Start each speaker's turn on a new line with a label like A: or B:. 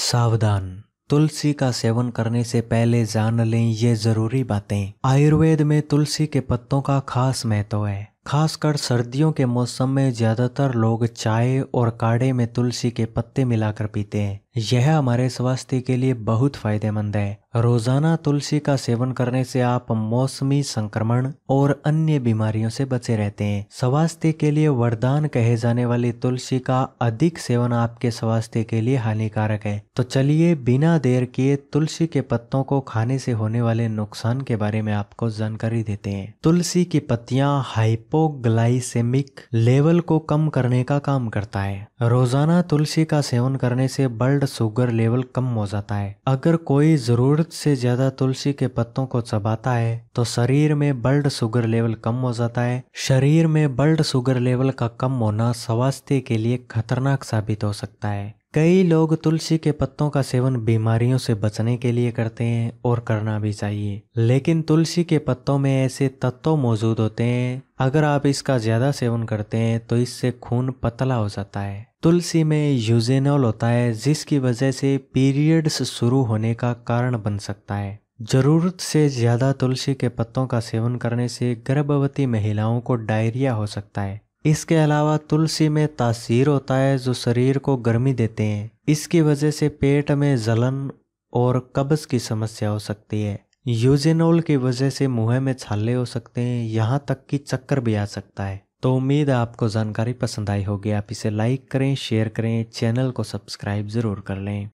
A: सावधान तुलसी का सेवन करने से पहले जान लें ये जरूरी बातें आयुर्वेद में तुलसी के पत्तों का खास महत्व है खासकर सर्दियों के मौसम में ज़्यादातर लोग चाय और काढ़े में तुलसी के पत्ते मिलाकर पीते हैं यह हमारे स्वास्थ्य के लिए बहुत फायदेमंद है रोजाना तुलसी का सेवन करने से आप मौसमी संक्रमण और अन्य बीमारियों से बचे रहते हैं स्वास्थ्य के लिए वरदान कहे जाने वाली तुलसी का अधिक सेवन आपके स्वास्थ्य के लिए हानिकारक है तो चलिए बिना देर किए तुलसी के पत्तों को खाने से होने वाले नुकसान के बारे में आपको जानकारी देते हैं तुलसी की पत्तियां हाइपोग्लाइसेमिक लेवल को कम करने का काम करता है रोजाना तुलसी का सेवन करने से ब्लड शुगर लेवल कम हो जाता है अगर कोई जरूरत जरूरत से ज्यादा तुलसी के पत्तों को चबाता है तो शरीर में ब्लड शुगर लेवल कम हो जाता है शरीर में ब्लड शुगर लेवल का कम होना स्वास्थ्य के लिए खतरनाक साबित हो सकता है कई लोग तुलसी के पत्तों का सेवन बीमारियों से बचने के लिए करते हैं और करना भी चाहिए लेकिन तुलसी के पत्तों में ऐसे तत्व मौजूद होते हैं अगर आप इसका ज़्यादा सेवन करते हैं तो इससे खून पतला हो जाता है तुलसी में यूजेनॉल होता है जिसकी वजह से पीरियड्स शुरू होने का कारण बन सकता है जरूरत से ज़्यादा तुलसी के पत्तों का सेवन करने से गर्भवती महिलाओं को डायरिया हो सकता है इसके अलावा तुलसी में तासीर होता है जो शरीर को गर्मी देते हैं इसकी वजह से पेट में जलन और कब्ज़ की समस्या हो सकती है यूजेनोल की वजह से मुंह में छाले हो सकते हैं यहाँ तक कि चक्कर भी आ सकता है तो उम्मीद है आपको जानकारी पसंद आई होगी आप इसे लाइक करें शेयर करें चैनल को सब्सक्राइब ज़रूर कर लें